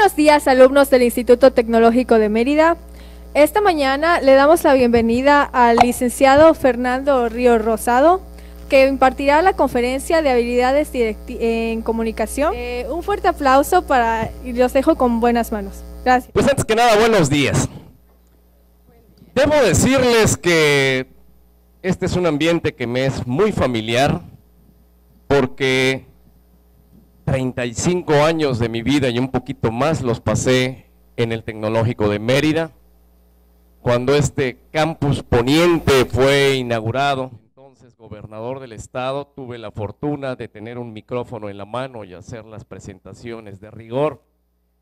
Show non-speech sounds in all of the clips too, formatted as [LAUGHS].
buenos días, alumnos del Instituto Tecnológico de Mérida. Esta mañana le damos la bienvenida al licenciado Fernando Río Rosado, que impartirá la conferencia de habilidades en comunicación. Eh, un fuerte aplauso para y los dejo con buenas manos. Gracias. Pues antes que nada, buenos días. Debo decirles que este es un ambiente que me es muy familiar porque 35 años de mi vida y un poquito más los pasé en el Tecnológico de Mérida, cuando este campus poniente fue inaugurado. Entonces, gobernador del estado, tuve la fortuna de tener un micrófono en la mano y hacer las presentaciones de rigor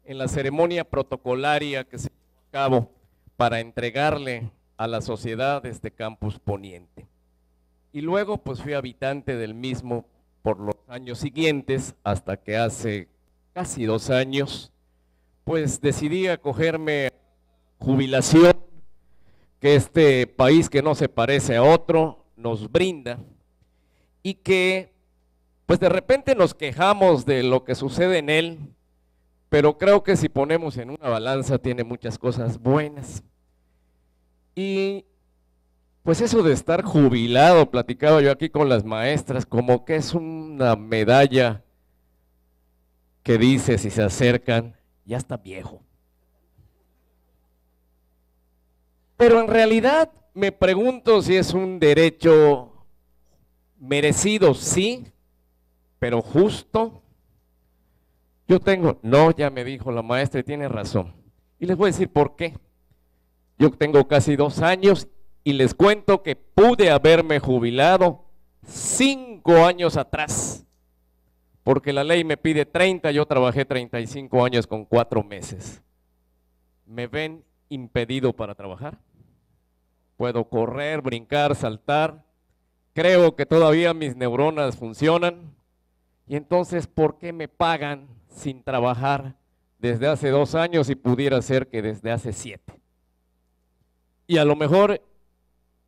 en la ceremonia protocolaria que se llevó a cabo para entregarle a la sociedad este campus poniente. Y luego, pues fui habitante del mismo por los años siguientes, hasta que hace casi dos años, pues decidí acogerme a jubilación que este país que no se parece a otro nos brinda y que pues de repente nos quejamos de lo que sucede en él, pero creo que si ponemos en una balanza tiene muchas cosas buenas. Y pues eso de estar jubilado, platicaba yo aquí con las maestras, como que es una medalla que dice si se acercan, ya está viejo. Pero en realidad me pregunto si es un derecho merecido, sí, pero justo. Yo tengo, no, ya me dijo la maestra y tiene razón. Y les voy a decir por qué. Yo tengo casi dos años y les cuento que pude haberme jubilado cinco años atrás, porque la ley me pide 30, yo trabajé 35 años con cuatro meses. ¿Me ven impedido para trabajar? Puedo correr, brincar, saltar. Creo que todavía mis neuronas funcionan. Y entonces, ¿por qué me pagan sin trabajar desde hace dos años y pudiera ser que desde hace siete? Y a lo mejor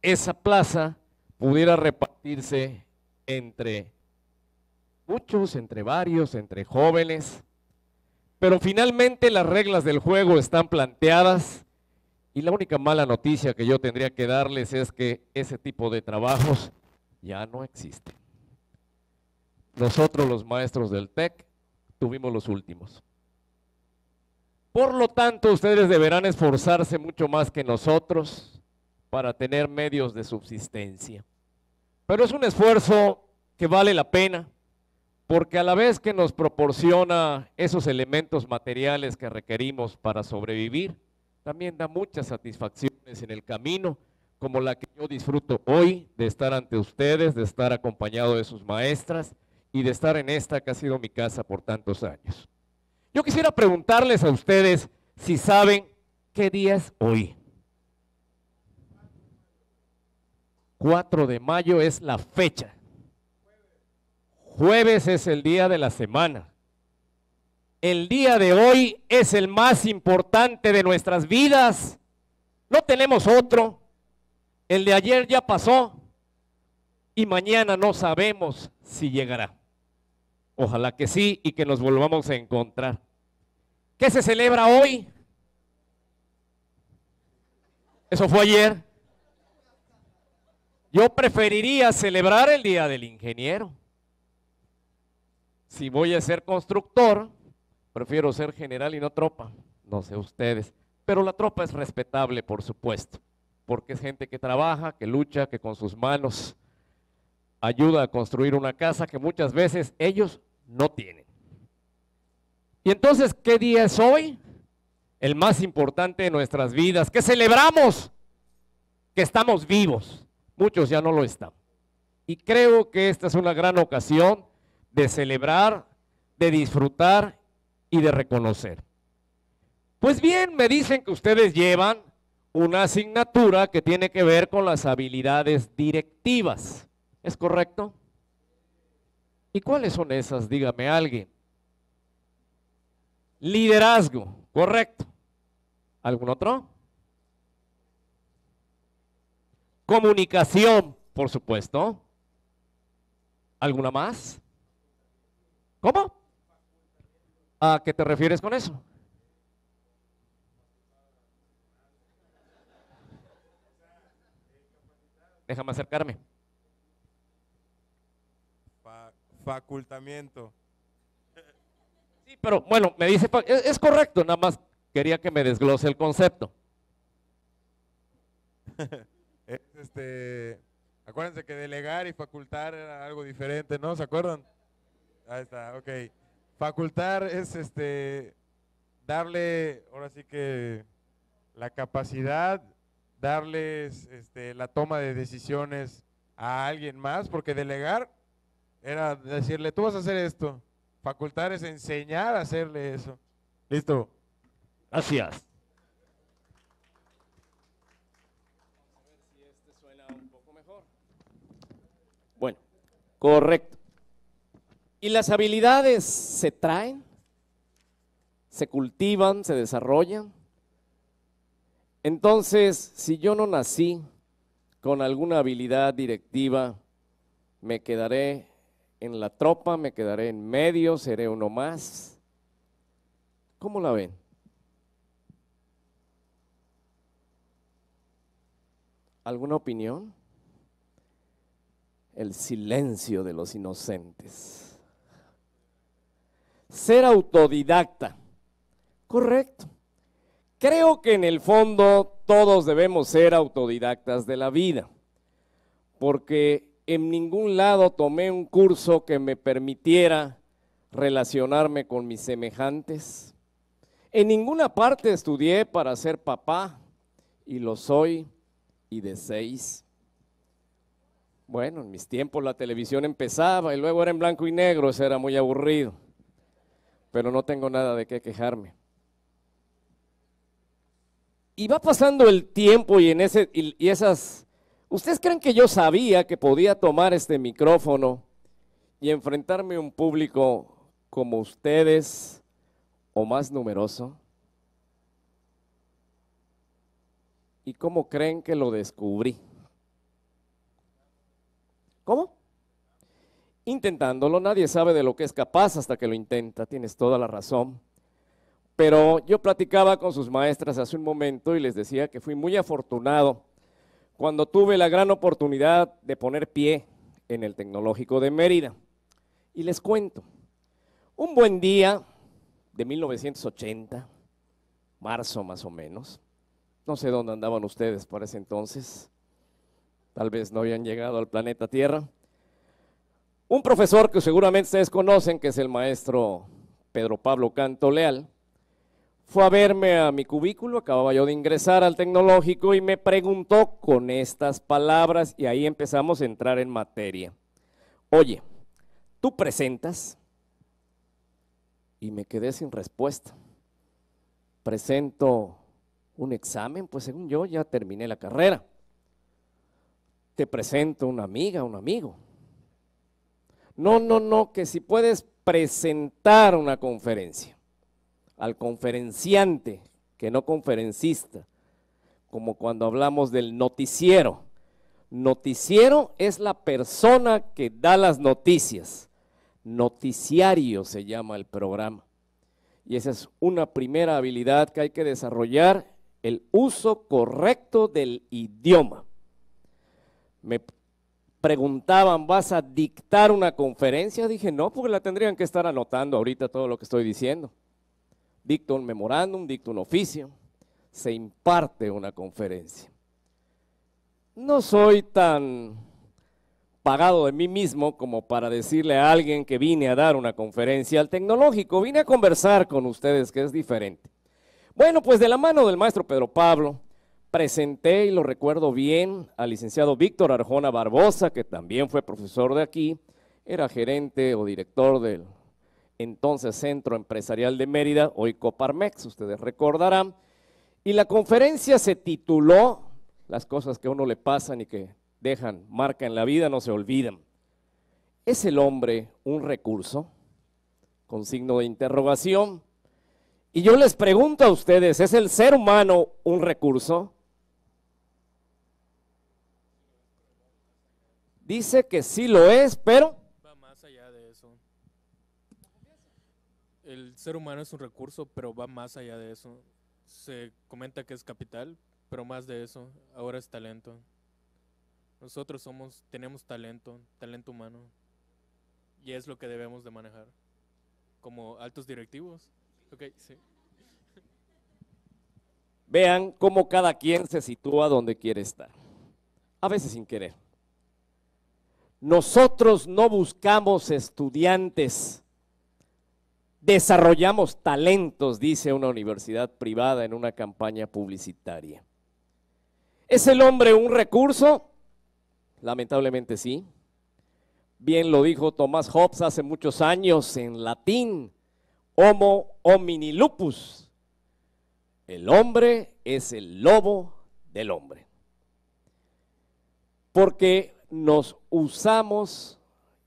esa plaza pudiera repartirse entre muchos, entre varios, entre jóvenes. Pero finalmente las reglas del juego están planteadas y la única mala noticia que yo tendría que darles es que ese tipo de trabajos ya no existen. Nosotros los maestros del TEC tuvimos los últimos. Por lo tanto, ustedes deberán esforzarse mucho más que nosotros para tener medios de subsistencia. Pero es un esfuerzo que vale la pena, porque a la vez que nos proporciona esos elementos materiales que requerimos para sobrevivir, también da muchas satisfacciones en el camino, como la que yo disfruto hoy de estar ante ustedes, de estar acompañado de sus maestras y de estar en esta que ha sido mi casa por tantos años. Yo quisiera preguntarles a ustedes si saben qué día es hoy. 4 de mayo es la fecha. Jueves es el día de la semana. El día de hoy es el más importante de nuestras vidas. No tenemos otro. El de ayer ya pasó y mañana no sabemos si llegará. Ojalá que sí y que nos volvamos a encontrar. ¿Qué se celebra hoy? Eso fue ayer. Yo preferiría celebrar el Día del Ingeniero. Si voy a ser constructor, prefiero ser general y no tropa. No sé ustedes. Pero la tropa es respetable, por supuesto, porque es gente que trabaja, que lucha, que con sus manos ayuda a construir una casa que muchas veces ellos no tienen. Y entonces, ¿qué día es hoy? El más importante de nuestras vidas, que celebramos que estamos vivos, muchos ya no lo están. Y creo que esta es una gran ocasión de celebrar, de disfrutar y de reconocer. Pues bien, me dicen que ustedes llevan una asignatura que tiene que ver con las habilidades directivas. ¿Es correcto? ¿Y cuáles son esas? Dígame alguien. Liderazgo, correcto. ¿Algún otro? Comunicación, por supuesto. ¿Alguna más? ¿Cómo? ¿A qué te refieres con eso? Déjame acercarme. facultamiento. Sí, pero bueno, me dice, es, es correcto, nada más quería que me desglose el concepto. [LAUGHS] este, acuérdense que delegar y facultar era algo diferente, ¿no? ¿Se acuerdan? Ahí está, ok. Facultar es este darle, ahora sí que la capacidad, darles este, la toma de decisiones a alguien más, porque delegar era decirle, tú vas a hacer esto. Facultar es enseñar a hacerle eso. Listo. Gracias. Correcto. ¿Y las habilidades se traen? ¿Se cultivan? ¿Se desarrollan? Entonces, si yo no nací con alguna habilidad directiva, me quedaré en la tropa, me quedaré en medio, seré uno más. ¿Cómo la ven? ¿Alguna opinión? el silencio de los inocentes. Ser autodidacta. Correcto. Creo que en el fondo todos debemos ser autodidactas de la vida, porque en ningún lado tomé un curso que me permitiera relacionarme con mis semejantes. En ninguna parte estudié para ser papá, y lo soy, y de seis. Bueno, en mis tiempos la televisión empezaba y luego era en blanco y negro, eso era muy aburrido. Pero no tengo nada de qué quejarme. Y va pasando el tiempo y en ese y, esas ¿Ustedes creen que yo sabía que podía tomar este micrófono y enfrentarme a un público como ustedes o más numeroso? ¿Y cómo creen que lo descubrí? ¿Cómo? Intentándolo. Nadie sabe de lo que es capaz hasta que lo intenta. Tienes toda la razón. Pero yo platicaba con sus maestras hace un momento y les decía que fui muy afortunado cuando tuve la gran oportunidad de poner pie en el Tecnológico de Mérida. Y les cuento, un buen día de 1980, marzo más o menos, no sé dónde andaban ustedes por ese entonces, tal vez no habían llegado al planeta Tierra. Un profesor que seguramente ustedes conocen, que es el maestro Pedro Pablo Canto Leal, fue a verme a mi cubículo, acababa yo de ingresar al tecnológico y me preguntó con estas palabras y ahí empezamos a entrar en materia. Oye, ¿tú presentas? Y me quedé sin respuesta. Presento un examen, pues según yo ya terminé la carrera te presento una amiga, un amigo. No, no, no, que si puedes presentar una conferencia al conferenciante, que no conferencista, como cuando hablamos del noticiero. Noticiero es la persona que da las noticias. Noticiario se llama el programa. Y esa es una primera habilidad que hay que desarrollar, el uso correcto del idioma. Me preguntaban, ¿vas a dictar una conferencia? Dije, no, porque la tendrían que estar anotando ahorita todo lo que estoy diciendo. Dicto un memorándum, dicto un oficio, se imparte una conferencia. No soy tan pagado de mí mismo como para decirle a alguien que vine a dar una conferencia al tecnológico, vine a conversar con ustedes, que es diferente. Bueno, pues de la mano del maestro Pedro Pablo, Presenté, y lo recuerdo bien, al licenciado Víctor Arjona Barbosa, que también fue profesor de aquí, era gerente o director del entonces Centro Empresarial de Mérida, hoy Coparmex, ustedes recordarán. Y la conferencia se tituló, las cosas que a uno le pasan y que dejan marca en la vida no se olvidan. ¿Es el hombre un recurso? Con signo de interrogación. Y yo les pregunto a ustedes, ¿es el ser humano un recurso? dice que sí lo es, pero... Va más allá de eso. El ser humano es un recurso, pero va más allá de eso. Se comenta que es capital, pero más de eso, ahora es talento. Nosotros somos, tenemos talento, talento humano. Y es lo que debemos de manejar. Como altos directivos. Okay, sí. Vean cómo cada quien se sitúa donde quiere estar. A veces sin querer. Nosotros no buscamos estudiantes, desarrollamos talentos, dice una universidad privada en una campaña publicitaria. ¿Es el hombre un recurso? Lamentablemente sí. Bien lo dijo Tomás Hobbes hace muchos años en latín, homo homini lupus. El hombre es el lobo del hombre. Porque nos usamos,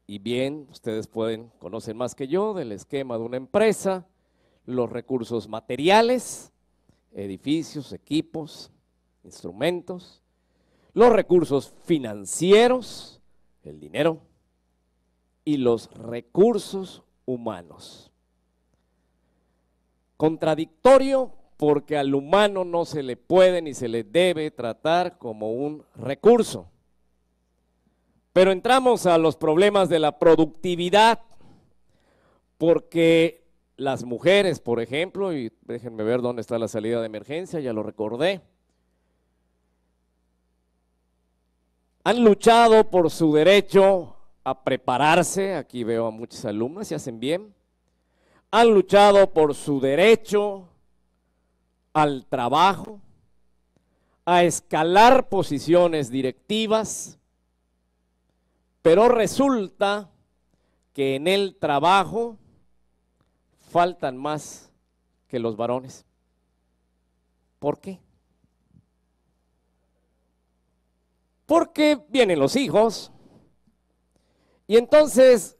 y bien, ustedes pueden, conocen más que yo, del esquema de una empresa, los recursos materiales, edificios, equipos, instrumentos, los recursos financieros, el dinero, y los recursos humanos. Contradictorio porque al humano no se le puede ni se le debe tratar como un recurso. Pero entramos a los problemas de la productividad, porque las mujeres, por ejemplo, y déjenme ver dónde está la salida de emergencia, ya lo recordé, han luchado por su derecho a prepararse, aquí veo a muchas alumnas, y hacen bien, han luchado por su derecho al trabajo, a escalar posiciones directivas, pero resulta que en el trabajo faltan más que los varones. ¿Por qué? Porque vienen los hijos y entonces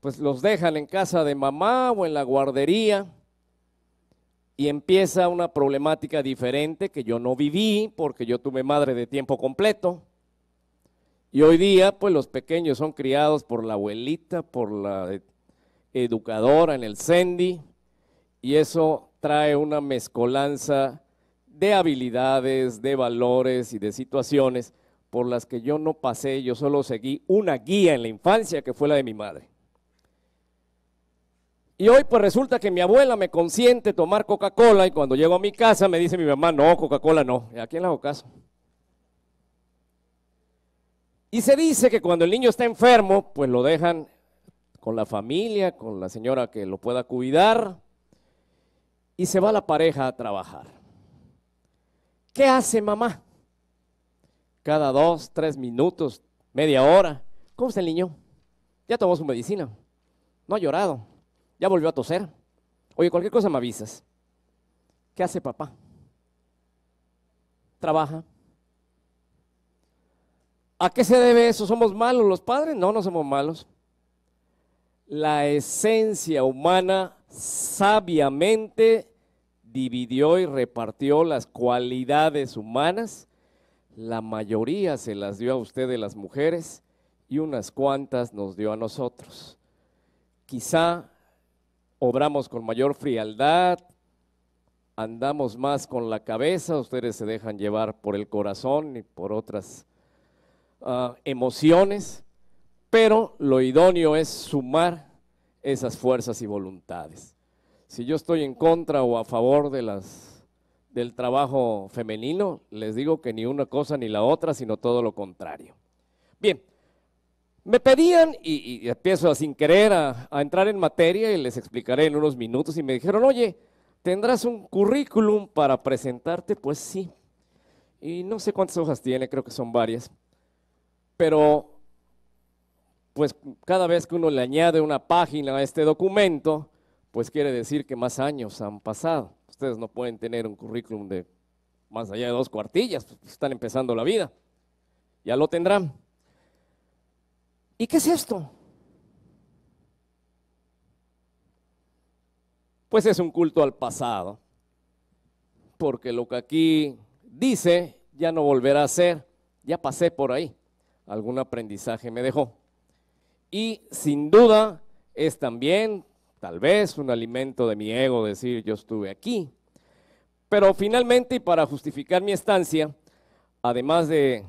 pues los dejan en casa de mamá o en la guardería y empieza una problemática diferente que yo no viví porque yo tuve madre de tiempo completo y hoy día, pues los pequeños son criados por la abuelita, por la e-, educadora en el Sendi, y eso trae una mezcolanza de habilidades, de valores y de situaciones por las que yo no pasé, yo solo seguí una guía en la infancia que fue la de mi madre. Y hoy pues resulta que mi abuela me consiente tomar Coca-Cola y cuando llego a mi casa me dice mi mamá, no, Coca-Cola no, ¿a quién le hago caso? Y se dice que cuando el niño está enfermo, pues lo dejan con la familia, con la señora que lo pueda cuidar, y se va la pareja a trabajar. ¿Qué hace mamá? Cada dos, tres minutos, media hora. ¿Cómo está el niño? Ya tomó su medicina. No ha llorado. Ya volvió a toser. Oye, cualquier cosa me avisas. ¿Qué hace papá? Trabaja ¿A qué se debe eso? ¿Somos malos los padres? No, no somos malos. La esencia humana sabiamente dividió y repartió las cualidades humanas. La mayoría se las dio a ustedes las mujeres y unas cuantas nos dio a nosotros. Quizá obramos con mayor frialdad, andamos más con la cabeza, ustedes se dejan llevar por el corazón y por otras Ah, emociones, pero lo idóneo es sumar esas fuerzas y voluntades. Si yo estoy en contra o a favor de las, del trabajo femenino, les digo que ni una cosa ni la otra, sino todo lo contrario. Bien, me pedían, y, empiezo sin querer a entrar en materia y les explicaré en unos minutos, y me dijeron, oye, ¿tendrás un currículum para presentarte? Pues sí. Y no sé cuántas hojas tiene, creo que son varias pero pues cada vez que uno le añade una página a este documento, pues quiere decir que más años han pasado. Ustedes no pueden tener un currículum de más allá de dos cuartillas, pues, pues están empezando la vida. Ya lo tendrán. ¿Y qué es esto? Pues es un culto al pasado, porque lo que aquí dice ya no volverá a ser, ya pasé por ahí algún aprendizaje me dejó. Y sin duda es también, tal vez, un alimento de mi ego decir yo estuve aquí. Pero finalmente, y para justificar mi estancia, además de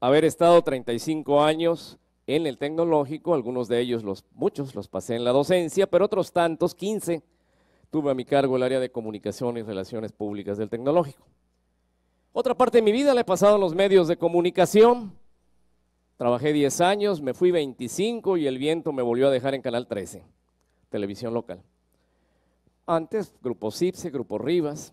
haber estado 35 años en el tecnológico, algunos de ellos, los, muchos los pasé en la docencia, pero otros tantos, 15, tuve a mi cargo el área de comunicación y relaciones públicas del tecnológico. Otra parte de mi vida la he pasado en los medios de comunicación, Trabajé 10 años, me fui 25 y el viento me volvió a dejar en Canal 13, televisión local. Antes, Grupo Cipse, Grupo Rivas.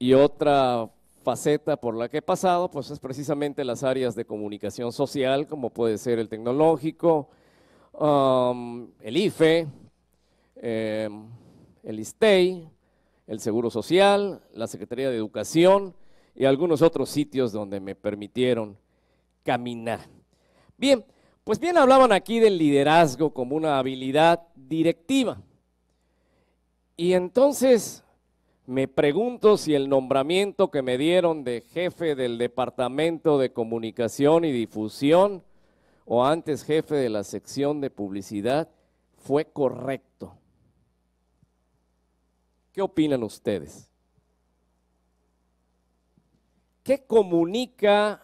Y otra faceta por la que he pasado, pues es precisamente las áreas de comunicación social, como puede ser el tecnológico, el IFE, em, el ISTEI, e el Seguro Social, la Secretaría de Educación y algunos otros sitios donde me permitieron caminar. Bien, pues bien hablaban aquí del liderazgo como una habilidad directiva. Y entonces me pregunto si el nombramiento que me dieron de jefe del Departamento de Comunicación y Difusión, o antes jefe de la sección de publicidad, fue correcto. ¿Qué opinan ustedes? ¿Qué comunica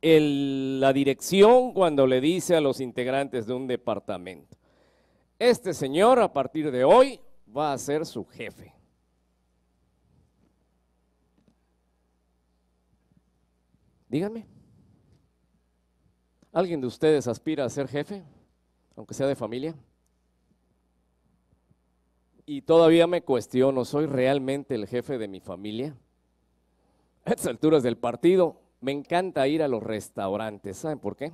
la dirección cuando le dice a los integrantes de un departamento, este señor a partir de hoy va a ser su jefe. Díganme, ¿alguien de ustedes aspira a ser jefe, aunque sea de familia? Y todavía me cuestiono, ¿soy realmente el jefe de mi familia? A estas alturas del partido, me encanta ir a los restaurantes. ¿Saben por qué?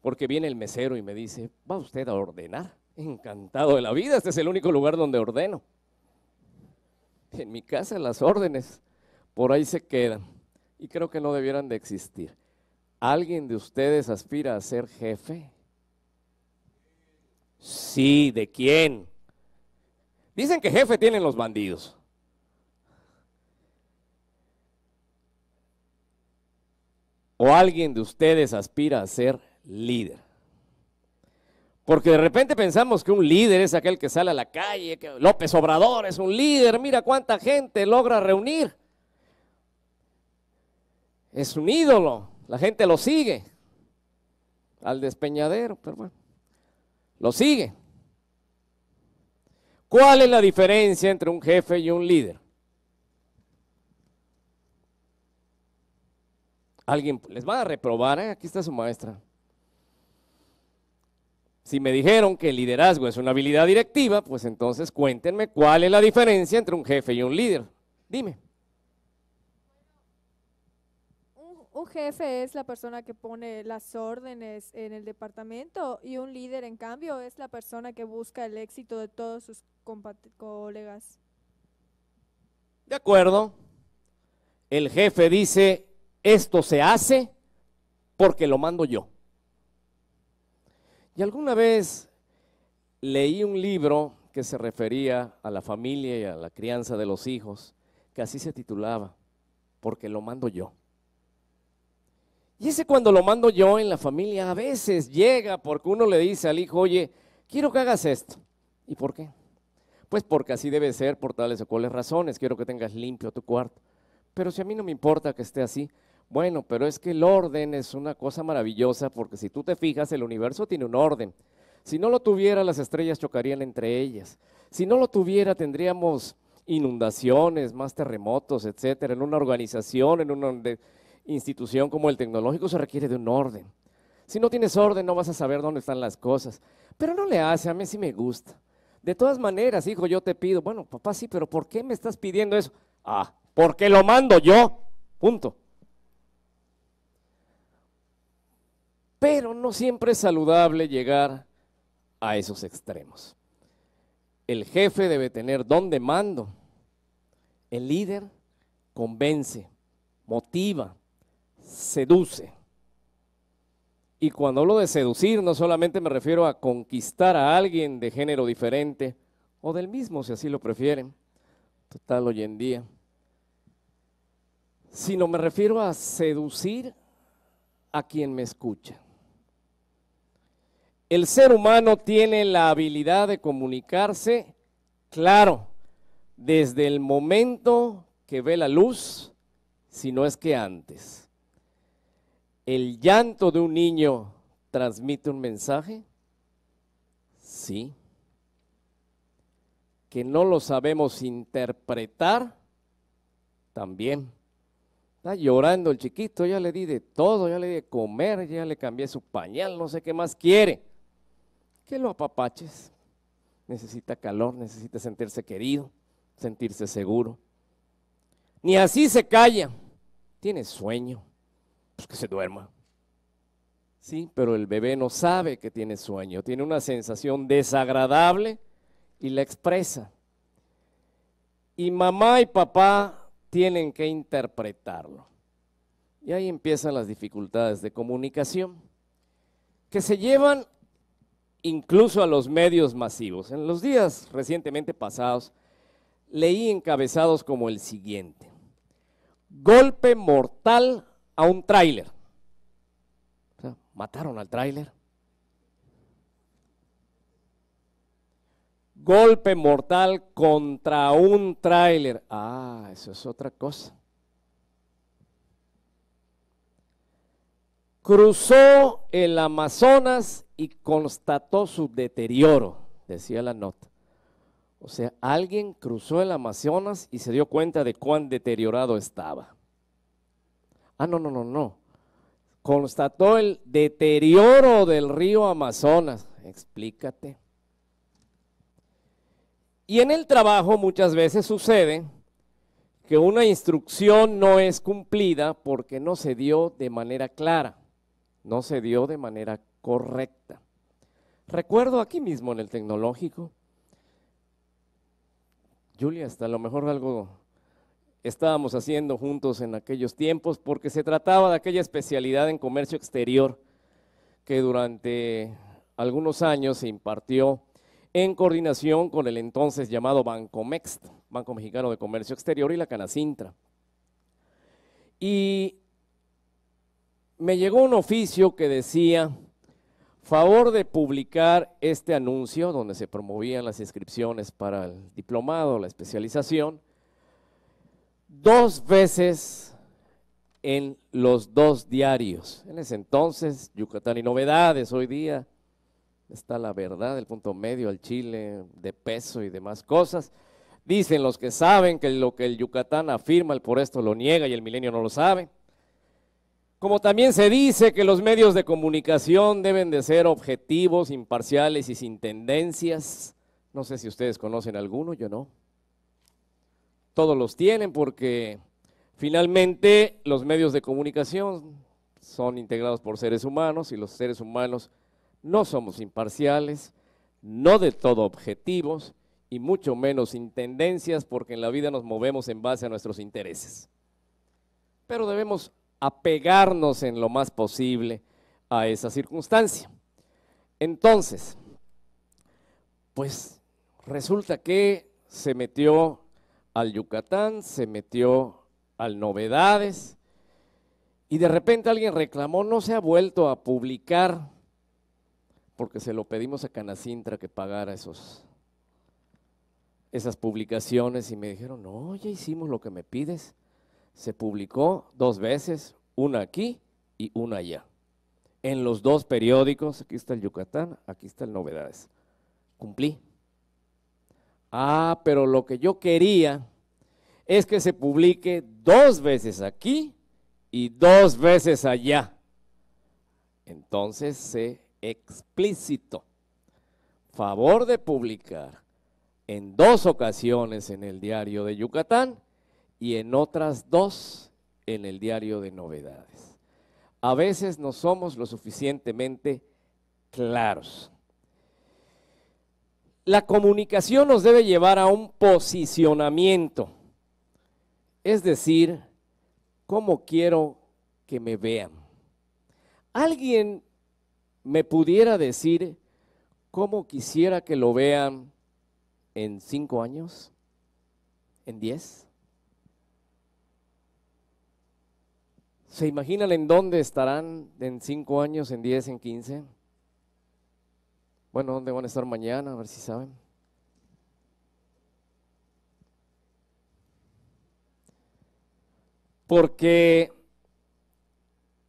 Porque viene el mesero y me dice, ¿va usted a ordenar? Encantado de la vida, este es el único lugar donde ordeno. En mi casa las órdenes por ahí se quedan y creo que no debieran de existir. ¿Alguien de ustedes aspira a ser jefe? Sí, ¿de quién? Dicen que jefe tienen los bandidos. o alguien de ustedes aspira a ser líder. Porque de repente pensamos que un líder es aquel que sale a la calle, que López Obrador es un líder, mira cuánta gente logra reunir. Es un ídolo, la gente lo sigue. Al despeñadero, pero bueno, lo sigue. ¿Cuál es la diferencia entre un jefe y un líder? Alguien les va a reprobar, ¿eh? aquí está su maestra. Si me dijeron que el liderazgo es una habilidad directiva, pues entonces cuéntenme cuál es la diferencia entre un jefe y un líder. Dime. un jefe es la persona que pone las órdenes en el departamento y un líder, en cambio, es la persona que busca el éxito de todos sus colegas. De acuerdo. El jefe dice, esto se hace porque lo mando yo. Y alguna vez leí un libro que se refería a la familia y a la crianza de los hijos, que así se titulaba, porque lo mando yo. Y ese cuando lo mando yo en la familia a veces llega porque uno le dice al hijo, oye, quiero que hagas esto. ¿Y por qué? Pues porque así debe ser por tales o cuales razones. Quiero que tengas limpio tu cuarto. Pero si a mí no me importa que esté así, bueno, pero es que el orden es una cosa maravillosa porque si tú te fijas, el universo tiene un orden. Si no lo tuviera, las estrellas chocarían entre ellas. Si no lo tuviera, tendríamos inundaciones, más terremotos, etcétera. En una organización, en una institución como el tecnológico se requiere de un orden. Si no tienes orden, no vas a saber dónde están las cosas. Pero no le hace, a mí sí me gusta. De todas maneras, hijo, yo te pido, bueno, papá sí, pero ¿por qué me estás pidiendo eso? Ah, porque lo mando yo. Punto. Pero no siempre es saludable llegar a esos extremos. El jefe debe tener don de mando. El líder convence, motiva, seduce. Y cuando hablo de seducir, no solamente me refiero a conquistar a alguien de género diferente o del mismo, si así lo prefieren, total hoy en día, sino me refiero a seducir a quien me escucha el ser humano tiene la habilidad de comunicarse, claro, desde el momento que ve la luz, si no es que antes. ¿El llanto de un niño transmite un mensaje? Sí. ¿Que no lo sabemos interpretar? También. Está llorando el chiquito, ya le di de todo, ya le di de comer, ya le cambié su pañal, no sé qué más quiere que lo apapaches. Necesita calor, necesita sentirse querido, sentirse seguro. Ni así se calla. Tiene sueño. Pues que se duerma. Sí, pero el bebé no sabe que tiene sueño. Tiene una sensación desagradable y la expresa. Y mamá y papá tienen que interpretarlo. Y ahí empiezan las dificultades de comunicación, que se llevan incluso a los medios masivos. En los días recientemente pasados leí encabezados como el siguiente. Golpe mortal a un tráiler. O sea, mataron al tráiler. Golpe mortal contra un tráiler. Ah, eso es otra cosa. Cruzó el Amazonas y constató su deterioro, decía la nota. O sea, alguien cruzó el Amazonas y se dio cuenta de cuán deteriorado estaba. Ah, no, no, no, no. Constató el deterioro del río Amazonas. Explícate. Y en el trabajo muchas veces sucede que una instrucción no es cumplida porque no se dio de manera clara no se dio de manera correcta. Recuerdo aquí mismo en el tecnológico, Julia, hasta a lo mejor algo estábamos haciendo juntos en aquellos tiempos, porque se trataba de aquella especialidad en comercio exterior que durante algunos años se impartió en coordinación con el entonces llamado Bancomext, Banco Mexicano de Comercio Exterior y la Canacintra. Y me llegó un oficio que decía, favor de publicar este anuncio donde se promovían las inscripciones para el diplomado, la especialización, dos veces en los dos diarios. En ese entonces, Yucatán y Novedades, hoy día está la verdad, el punto medio al Chile, de peso y demás cosas. Dicen los que saben que lo que el Yucatán afirma, el por esto lo niega y el milenio no lo sabe. Como también se dice que los medios de comunicación deben de ser objetivos, imparciales y sin tendencias. No sé si ustedes conocen alguno, yo no. Todos los tienen porque finalmente los medios de comunicación son integrados por seres humanos y los seres humanos no somos imparciales, no de todo objetivos y mucho menos sin tendencias porque en la vida nos movemos en base a nuestros intereses. Pero debemos apegarnos en lo más posible a esa circunstancia. Entonces, pues resulta que se metió al Yucatán, se metió al Novedades, y de repente alguien reclamó, no se ha vuelto a publicar, porque se lo pedimos a Canacintra que pagara esos, esas publicaciones, y me dijeron, no, ya hicimos lo que me pides se publicó dos veces, una aquí y una allá. En los dos periódicos, aquí está el Yucatán, aquí está el Novedades. Cumplí. Ah, pero lo que yo quería es que se publique dos veces aquí y dos veces allá. Entonces se explícito. Favor de publicar en dos ocasiones en el diario de Yucatán y en otras dos en el diario de novedades. A veces no somos lo suficientemente claros. La comunicación nos debe llevar a un posicionamiento, es decir, cómo quiero que me vean. Alguien me pudiera decir cómo quisiera que lo vean en cinco años, en diez, ¿Se imaginan en dónde estarán en cinco años, en 10, en 15? Bueno, ¿dónde van a estar mañana? A ver si saben. Porque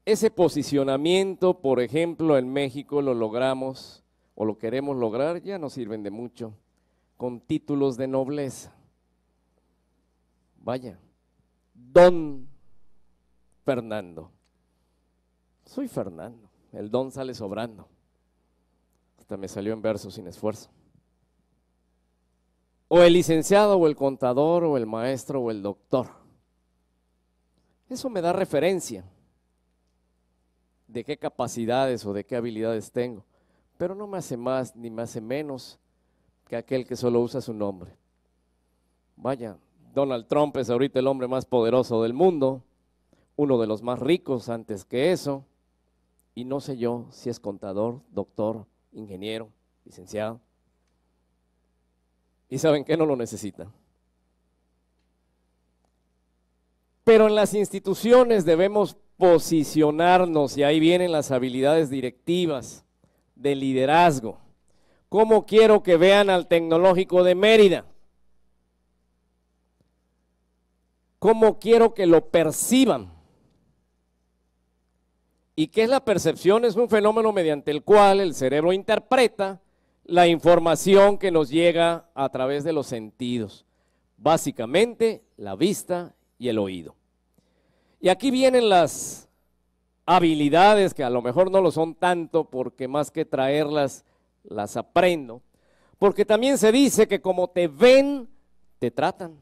ese posicionamiento, por ejemplo, en México lo logramos o lo queremos lograr, ya no sirven de mucho, con títulos de nobleza. Vaya, don Fernando. Soy Fernando, el don sale sobrando. Hasta me salió en verso sin esfuerzo. O el licenciado, o el contador, o el maestro, o el doctor. Eso me da referencia de qué capacidades o de qué habilidades tengo, pero no me hace más ni me hace menos que aquel que solo usa su nombre. Vaya, Donald Trump es ahorita el hombre más poderoso del mundo, uno de los más ricos antes que eso, y no sé yo si es contador, doctor, ingeniero, licenciado. Y saben que no lo necesitan. Pero en las instituciones debemos posicionarnos y ahí vienen las habilidades directivas de liderazgo. ¿Cómo quiero que vean al tecnológico de Mérida? ¿Cómo quiero que lo perciban? ¿Y qué es la percepción? Es un fenómeno mediante el cual el cerebro interpreta la información que nos llega a través de los sentidos, básicamente la vista y el oído. Y aquí vienen las habilidades que a lo mejor no lo son tanto porque más que traerlas las aprendo, porque también se dice que como te ven, te tratan.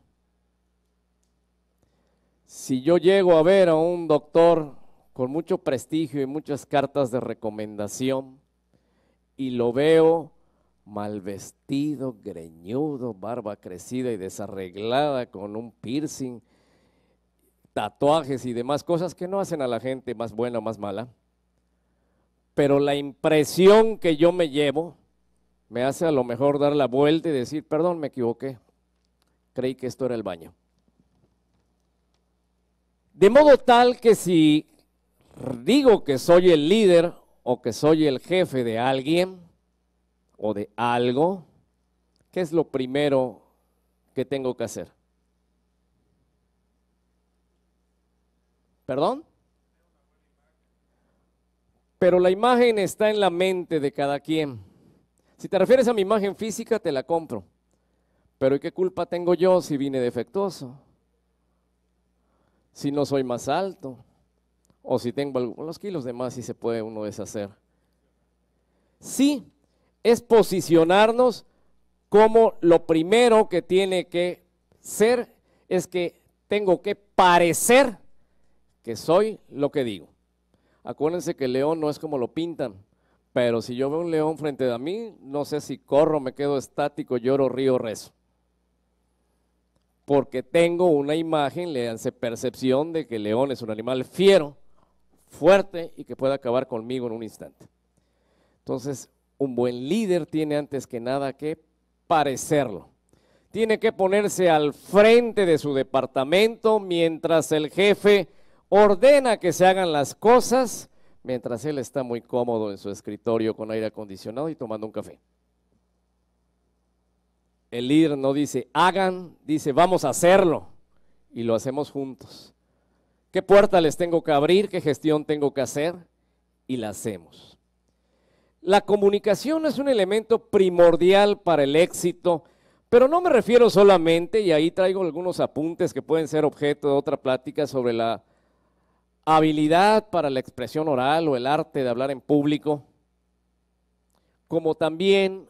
Si yo llego a ver a un doctor con mucho prestigio y muchas cartas de recomendación, y lo veo mal vestido, greñudo, barba crecida y desarreglada, con un piercing, tatuajes y demás cosas que no hacen a la gente más buena o más mala. Pero la impresión que yo me llevo me hace a lo mejor dar la vuelta y decir, perdón, me equivoqué, creí que esto era el baño. De modo tal que si digo que soy el líder o que soy el jefe de alguien o de algo, ¿qué es lo primero que tengo que hacer? ¿Perdón? Pero la imagen está en la mente de cada quien. Si te refieres a mi imagen física, te la compro. Pero ¿y qué culpa tengo yo si vine defectuoso? Si no soy más alto, o si tengo algunos kilos de más, si se puede uno deshacer. Sí, es posicionarnos como lo primero que tiene que ser es que tengo que parecer que soy lo que digo. Acuérdense que el león no es como lo pintan, pero si yo veo un león frente a mí, no sé si corro, me quedo estático, lloro, río, rezo. Porque tengo una imagen, le hace percepción de que el león es un animal fiero, fuerte y que pueda acabar conmigo en un instante. Entonces, un buen líder tiene antes que nada que parecerlo. Tiene que ponerse al frente de su departamento mientras el jefe ordena que se hagan las cosas, mientras él está muy cómodo en su escritorio con aire acondicionado y tomando un café. El líder no dice hagan, dice vamos a hacerlo y lo hacemos juntos qué puerta les tengo que abrir, qué gestión tengo que hacer y la hacemos. La comunicación es un elemento primordial para el éxito, pero no me refiero solamente, y ahí traigo algunos apuntes que pueden ser objeto de otra plática sobre la habilidad para la expresión oral o el arte de hablar en público, como también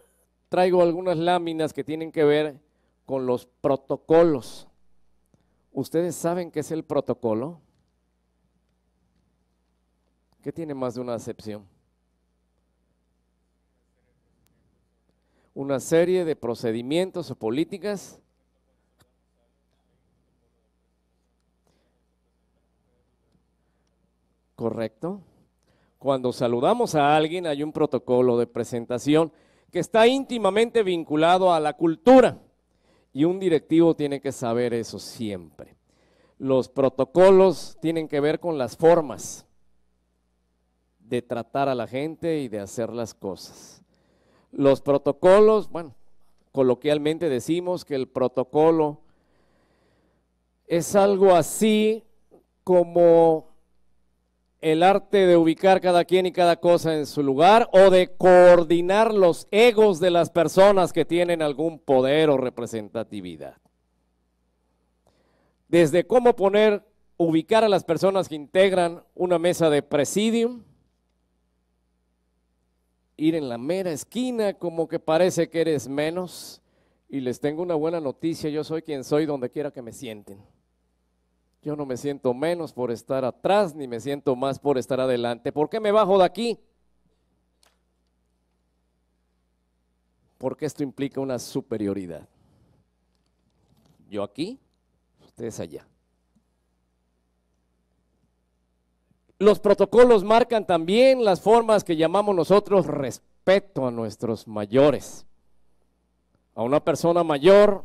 traigo algunas láminas que tienen que ver con los protocolos. ¿Ustedes saben qué es el protocolo? ¿Qué tiene más de una acepción. Una serie de procedimientos o políticas Correcto. Cuando saludamos a alguien hay un protocolo de presentación que está íntimamente vinculado a la cultura y un directivo tiene que saber eso siempre. Los protocolos tienen que ver con las formas de tratar a la gente y de hacer las cosas. Los protocolos, bueno, coloquialmente decimos que el protocolo es algo así como el arte de ubicar cada quien y cada cosa en su lugar o de coordinar los egos de las personas que tienen algún poder o representatividad. Desde cómo poner, ubicar a las personas que integran una mesa de presidium, ir en la mera esquina, como que parece que eres menos. Y les tengo una buena noticia, yo soy quien soy donde quiera que me sienten. Yo no me siento menos por estar atrás, ni me siento más por estar adelante. ¿Por qué me bajo de aquí? Porque esto implica una superioridad. Yo aquí, ustedes allá. Los protocolos marcan también las formas que llamamos nosotros respeto a nuestros mayores. A una persona mayor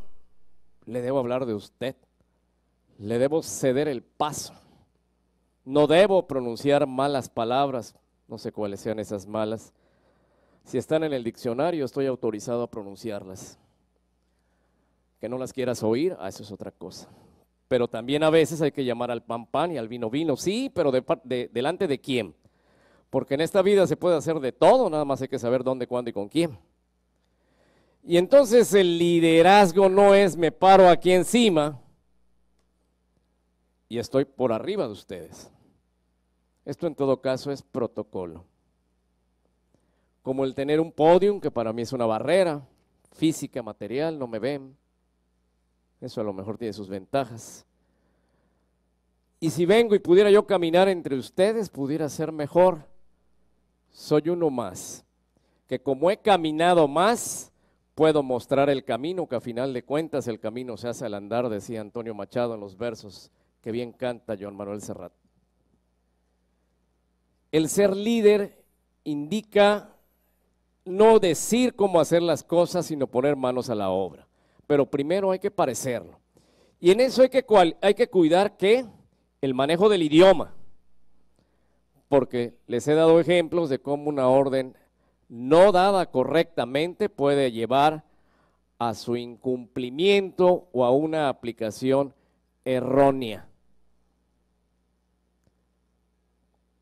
le debo hablar de usted, le debo ceder el paso, no debo pronunciar malas palabras, no sé cuáles sean esas malas. Si están en el diccionario, estoy autorizado a pronunciarlas. Que no las quieras oír, ah, eso es otra cosa pero también a veces hay que llamar al pan pan y al vino vino, sí, pero delante de quién. Porque en esta vida se puede hacer de todo, nada más hay que saber dónde, cuándo y con quién. Y entonces el liderazgo no es me paro aquí encima y estoy por arriba de ustedes. Esto en todo caso es protocolo. Como el tener un podium, que para mí es una barrera física, material, no me ven, eso a lo mejor tiene sus ventajas. Y si vengo y pudiera yo caminar entre ustedes, pudiera ser mejor. Soy uno más, que como he caminado más, puedo mostrar el camino, que a final de cuentas el camino se hace al andar, decía Antonio Machado en los versos que bien canta Juan Manuel Serrat. El ser líder indica no decir cómo hacer las cosas, sino poner manos a la obra pero primero hay que parecerlo. Y en eso hay que, cuidar que el manejo del idioma, porque les he dado ejemplos de cómo una orden no dada correctamente puede llevar a su incumplimiento o a una aplicación errónea.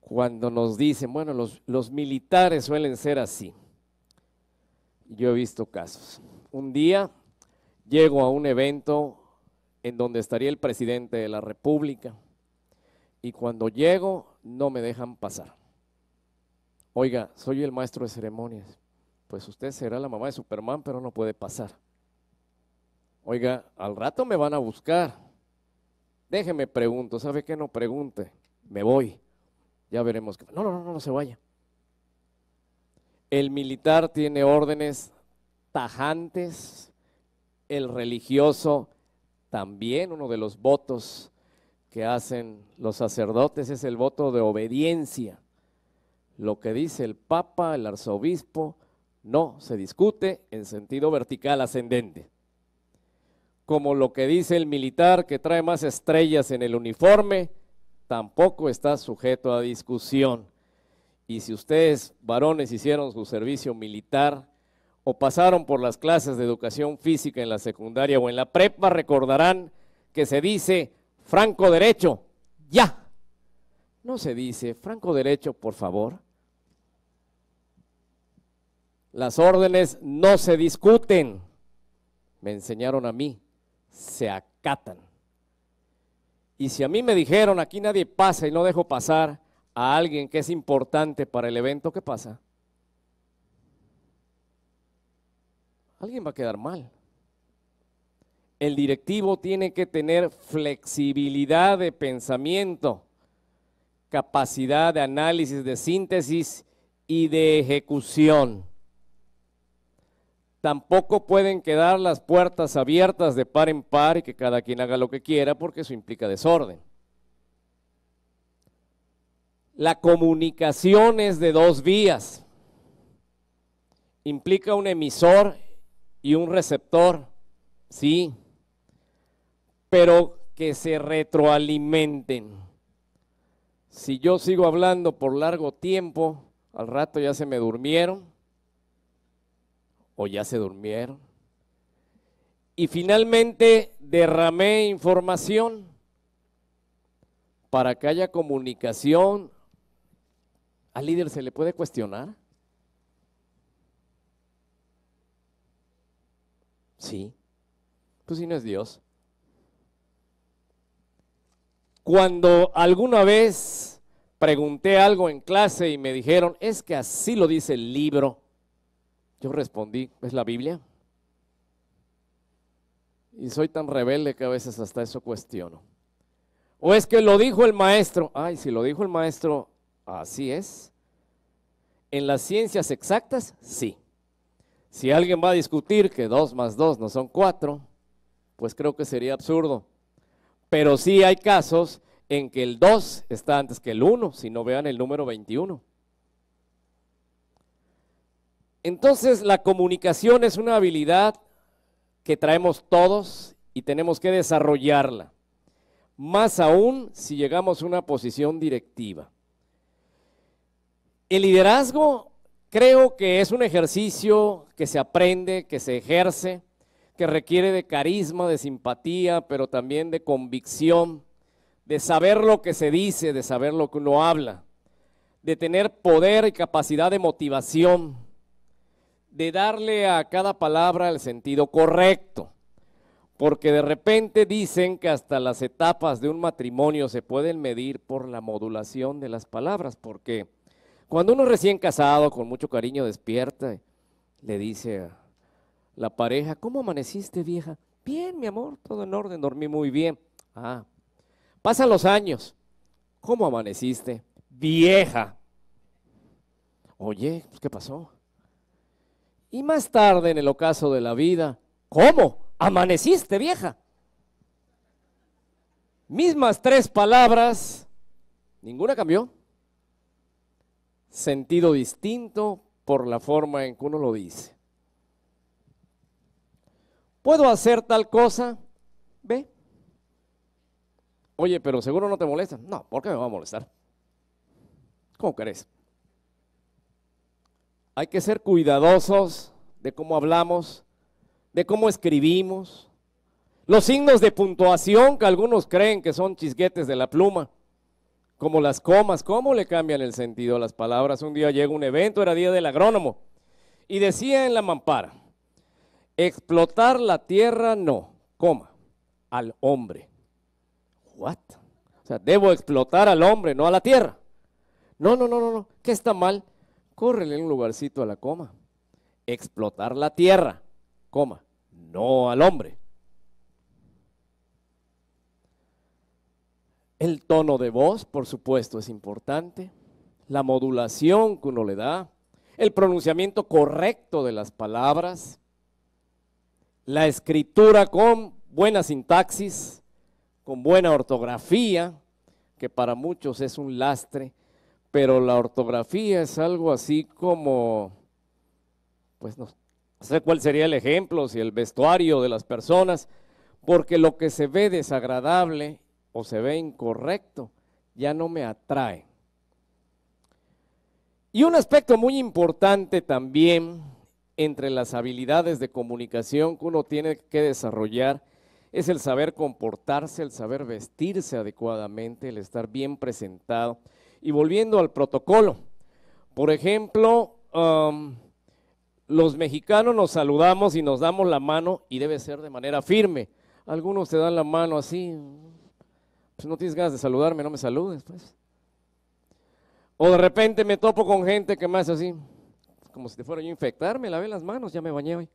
Cuando nos dicen, bueno, los militares suelen ser así. Yo he visto casos. Un día llego a un evento en donde estaría el presidente de la República y cuando llego no me dejan pasar. Oiga, soy el maestro de ceremonias. Pues usted será la mamá de Superman, pero no puede pasar. Oiga, al rato me van a buscar. Déjeme pregunto, ¿sabe qué no pregunte? Me voy. Ya veremos. qué. no, no, no, no se vaya. El militar tiene órdenes tajantes, el religioso, también uno de los votos que hacen los sacerdotes es el voto de obediencia. Lo que dice el Papa, el arzobispo, no se discute en sentido vertical ascendente. Como lo que dice el militar que trae más estrellas en el uniforme, tampoco está sujeto a discusión. Y si ustedes, varones, hicieron su servicio militar, pasaron por las clases de educación física en la secundaria o en la prepa recordarán que se dice franco derecho, ya. No se dice franco derecho, por favor. Las órdenes no se discuten, me enseñaron a mí, se acatan. Y si a mí me dijeron, aquí nadie pasa y no dejo pasar a alguien que es importante para el evento, ¿qué pasa? alguien va a quedar mal. El directivo tiene que tener flexibilidad de pensamiento, capacidad de análisis, de síntesis y de ejecución. Tampoco pueden quedar las puertas abiertas de par en par y que cada quien haga lo que quiera porque eso implica desorden. La comunicación es de dos vías. Implica un emisor y un receptor, sí, pero que se retroalimenten. Si yo sigo hablando por largo tiempo, al rato ya se me durmieron o ya se durmieron. Y finalmente derramé información para que haya comunicación. Al líder se le puede cuestionar. Sí. Pues si no es Dios. Cuando alguna vez pregunté algo en clase y me dijeron, es que así lo dice el libro, yo respondí, ¿es la Biblia? Y soy tan rebelde que a veces hasta eso cuestiono. ¿O es que lo dijo el maestro? Ay, si lo dijo el maestro, así es. ¿En las ciencias exactas? Sí. Si alguien va a discutir que 2 más 2 no son 4, pues creo que sería absurdo. Pero sí hay casos en que el 2 está antes que el 1, si no vean el número 21. Entonces la comunicación es una habilidad que traemos todos y tenemos que desarrollarla, más aún si llegamos a una posición directiva. El liderazgo Creo que es un ejercicio que se aprende, que se ejerce, que requiere de carisma, de simpatía, pero también de convicción, de saber lo que se dice, de saber lo que uno habla, de tener poder y capacidad de motivación, de darle a cada palabra el sentido correcto, porque de repente dicen que hasta las etapas de un matrimonio se pueden medir por la modulación de las palabras, porque cuando uno recién casado, con mucho cariño, despierta, le dice a la pareja, ¿cómo amaneciste vieja? Bien, mi amor, todo en orden, dormí muy bien. Ah, pasan los años, ¿cómo amaneciste? Vieja. Oye, ¿qué pasó? Y más tarde, en el ocaso de la vida, ¿cómo? Amaneciste vieja. Mismas tres palabras, ninguna cambió sentido distinto por la forma en que uno lo dice. ¿Puedo hacer tal cosa? Ve. Oye, pero seguro no te molesta. No, ¿por qué me va a molestar? ¿Cómo querés? Hay que ser cuidadosos de cómo hablamos, de cómo escribimos. Los signos de puntuación que algunos creen que son chisguetes de la pluma como las comas, cómo le cambian el sentido a las palabras. Un día llega un evento, era día del agrónomo, y decía en la mampara, explotar la tierra no, coma, al hombre. ¿What? O sea, debo explotar al hombre, no a la tierra. No, no, no, no, no, ¿qué está mal? Córrele un lugarcito a la coma. Explotar la tierra, coma, no al hombre. El tono de voz, por supuesto, es importante. La modulación que uno le da. El pronunciamiento correcto de las palabras. La escritura con buena sintaxis, con buena ortografía, que para muchos es un lastre, pero la ortografía es algo así como, pues no sé cuál sería el ejemplo, si el vestuario de las personas, porque lo que se ve desagradable o se ve incorrecto, ya no me atrae. Y un aspecto muy importante también entre las habilidades de comunicación que uno tiene que desarrollar es el saber comportarse, el saber vestirse adecuadamente, el estar bien presentado. Y volviendo al protocolo, por ejemplo, um, los mexicanos nos saludamos y nos damos la mano y debe ser de manera firme. Algunos se dan la mano así, pues, no tienes ganas de saludarme, no me saludes, pues. O de repente me topo con gente que más así, como si te fuera yo a infectarme, lavé las manos, ya me bañé hoy.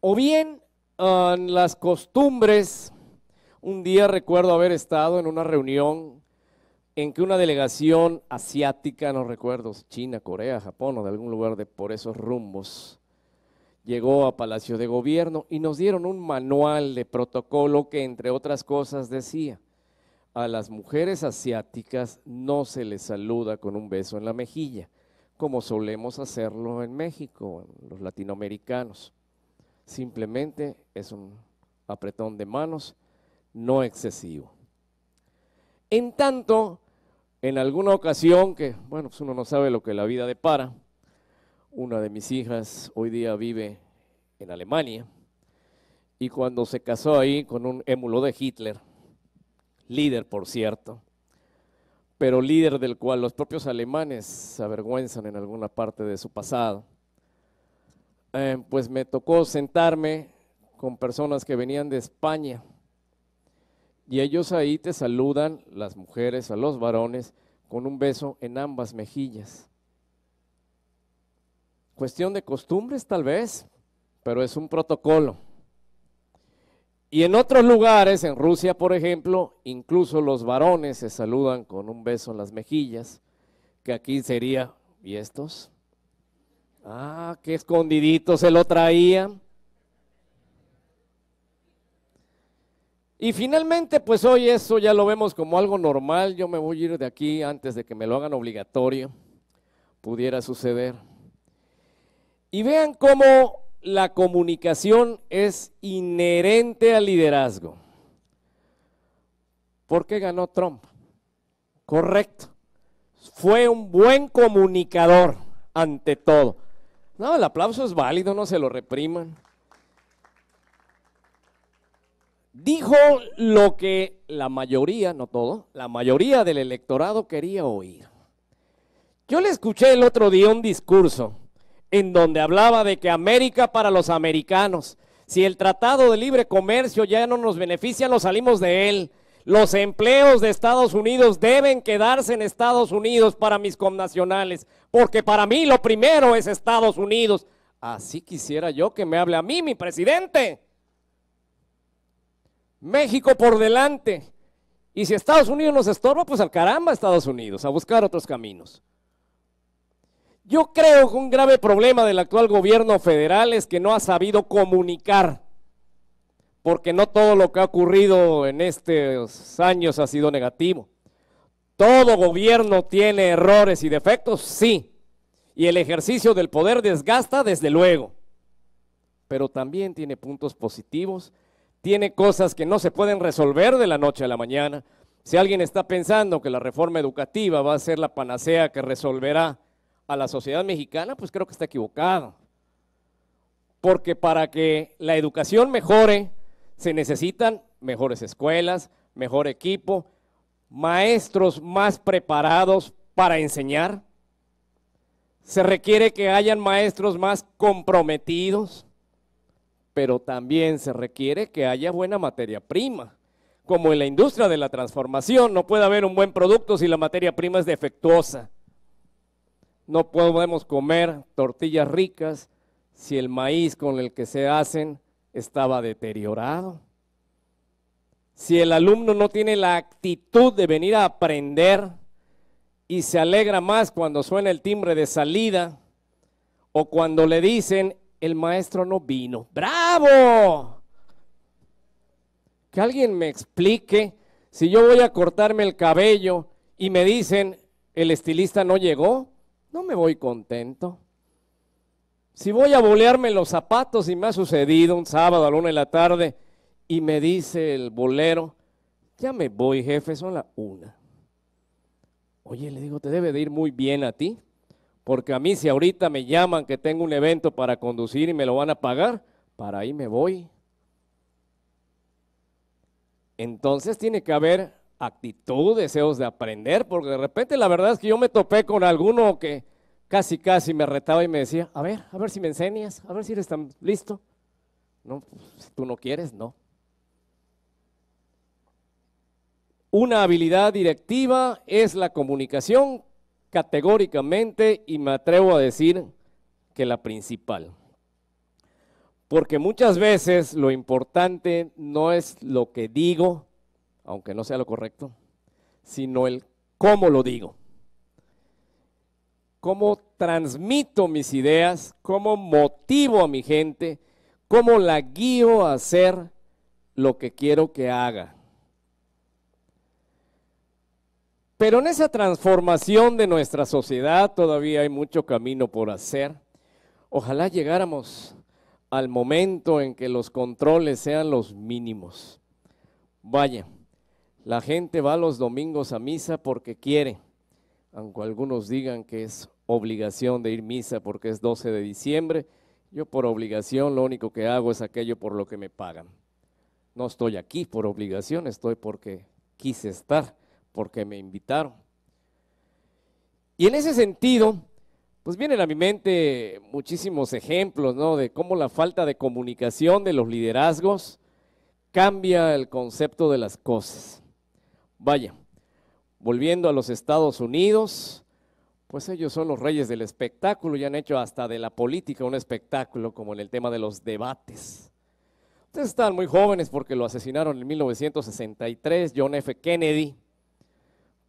O bien las costumbres. Un día recuerdo haber estado en una reunión en que una delegación asiática, no recuerdo, China, Corea, Japón o de algún lugar de por esos rumbos, llegó a Palacio de Gobierno y nos dieron un manual de protocolo que, entre otras cosas, decía, a las mujeres asiáticas no se les saluda con un beso en la mejilla, como solemos hacerlo en México, los latinoamericanos. Simplemente es un apretón de manos no excesivo. En tanto, en alguna ocasión, que bueno, pues uno no sabe lo que la vida depara, una de mis hijas hoy día vive en Alemania y cuando se casó ahí con un émulo de Hitler, líder por cierto, pero líder del cual los propios alemanes se avergüenzan en alguna parte de su pasado, eh, pues me tocó sentarme con personas que venían de España y ellos ahí te saludan, las mujeres a los varones, con un beso en ambas mejillas. Cuestión de costumbres tal vez, pero es un protocolo. Y en otros lugares, en Rusia por ejemplo, incluso los varones se saludan con un beso en las mejillas, que aquí sería, ¿y estos? Ah, qué escondidito se lo traía. Y finalmente, pues hoy eso ya lo vemos como algo normal. Yo me voy a ir de aquí antes de que me lo hagan obligatorio. Pudiera suceder. Y vean cómo la comunicación es inherente al liderazgo. ¿Por qué ganó Trump? Correcto. Fue un buen comunicador ante todo. No, el aplauso es válido, no se lo repriman. Dijo lo que la mayoría, no todo, la mayoría del electorado quería oír. Yo le escuché el otro día un discurso en donde hablaba de que América para los americanos. Si el Tratado de Libre Comercio ya no nos beneficia, no salimos de él. Los empleos de Estados Unidos deben quedarse en Estados Unidos para mis connacionales, porque para mí lo primero es Estados Unidos. Así quisiera yo que me hable a mí, mi presidente. México por delante. Y si Estados Unidos nos estorba, pues al caramba Estados Unidos, a buscar otros caminos. Yo creo que un grave problema del actual gobierno federal es que no ha sabido comunicar, porque no todo lo que ha ocurrido en estos años ha sido negativo. Todo gobierno tiene errores y defectos, sí, y el ejercicio del poder desgasta desde luego, pero también tiene puntos positivos, tiene cosas que no se pueden resolver de la noche a la mañana. Si alguien está pensando que la reforma educativa va a ser la panacea que resolverá a la sociedad mexicana, pues creo que está equivocado. Porque para que la educación mejore, se necesitan mejores escuelas, mejor equipo, maestros más preparados para enseñar. Se requiere que hayan maestros más comprometidos, pero también se requiere que haya buena materia prima. Como en la industria de la transformación, no puede haber un buen producto si la materia prima es defectuosa. No podemos comer tortillas ricas si el maíz con el que se hacen estaba deteriorado. Si el alumno no tiene la actitud de venir a aprender y se alegra más cuando suena el timbre de salida o cuando le dicen el maestro no vino. ¡Bravo! Que alguien me explique si yo voy a cortarme el cabello y me dicen el estilista no llegó no me voy contento. Si voy a bolearme los zapatos y me ha sucedido un sábado a la una de la tarde y me dice el bolero, ya me voy jefe, son la una. Oye, le digo, te debe de ir muy bien a ti, porque a mí si ahorita me llaman que tengo un evento para conducir y me lo van a pagar, para ahí me voy. Entonces tiene que haber actitud, deseos de aprender, porque de repente la verdad es que yo me topé con alguno que casi, casi me retaba y me decía, a ver, a ver si me enseñas, a ver si eres tan listo. No, pues, si tú no quieres, no. Una habilidad directiva es la comunicación, categóricamente, y me atrevo a decir que la principal. Porque muchas veces lo importante no es lo que digo, aunque no sea lo correcto, sino el cómo lo digo. Cómo transmito mis ideas, cómo motivo a mi gente, cómo la guío a hacer lo que quiero que haga. Pero en esa transformación de nuestra sociedad todavía hay mucho camino por hacer. Ojalá llegáramos al momento en que los controles sean los mínimos. Vaya, la gente va los domingos a misa porque quiere, aunque algunos digan que es obligación de ir misa porque es 12 de diciembre. Yo por obligación lo único que hago es aquello por lo que me pagan. No estoy aquí por obligación, estoy porque quise estar, porque me invitaron. Y en ese sentido, pues vienen a mi mente muchísimos ejemplos, ¿no? De cómo la falta de comunicación de los liderazgos cambia el concepto de las cosas. Vaya, volviendo a los Estados Unidos, pues ellos son los reyes del espectáculo y han hecho hasta de la política un espectáculo, como en el tema de los debates. Ustedes están muy jóvenes porque lo asesinaron en 1963, John F. Kennedy,